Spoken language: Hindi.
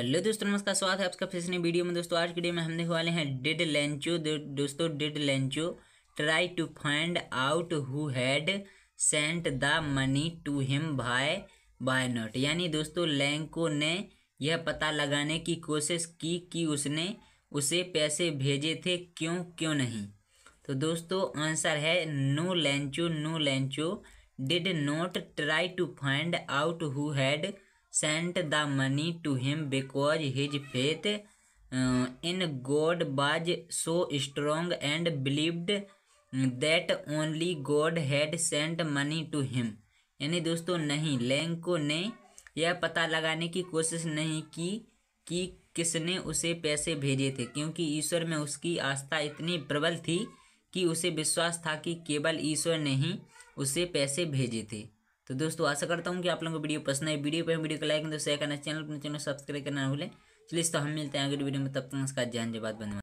हेलो दोस्तों नमस्कार स्वागत है आपका फिर नई वीडियो में दोस्तों आज की वीडियो में हम देखने वाले हैं डिड लेंचो दोस्तों did Lencho try to find out who had sent the money to him by by note यानी दोस्तों लैंको ने यह पता लगाने की कोशिश की कि उसने उसे पैसे भेजे थे क्यों क्यों नहीं तो दोस्तों आंसर है no Lencho no Lencho did not try to find out who had sent the money to him because his faith uh, in God was so strong and believed that only God had sent money to him. यानी दोस्तों नहीं लैंको ने यह पता लगाने की कोशिश नहीं की कि किसने उसे पैसे भेजे थे क्योंकि ईश्वर में उसकी आस्था इतनी प्रबल थी कि उसे विश्वास था कि केवल ईश्वर ने ही उसे पैसे भेजे थे तो दोस्तों आशा करता हूँ कि आप लोगों को वीडियो पसंद है वीडियो पर वीडियो को लाइक शेयर करना चैनल अपने चैनल सब्सक्राइब करना भूलें चलिए तो हम मिलते हैं अगले वीडियो में तब तक उसका जान जवाब जय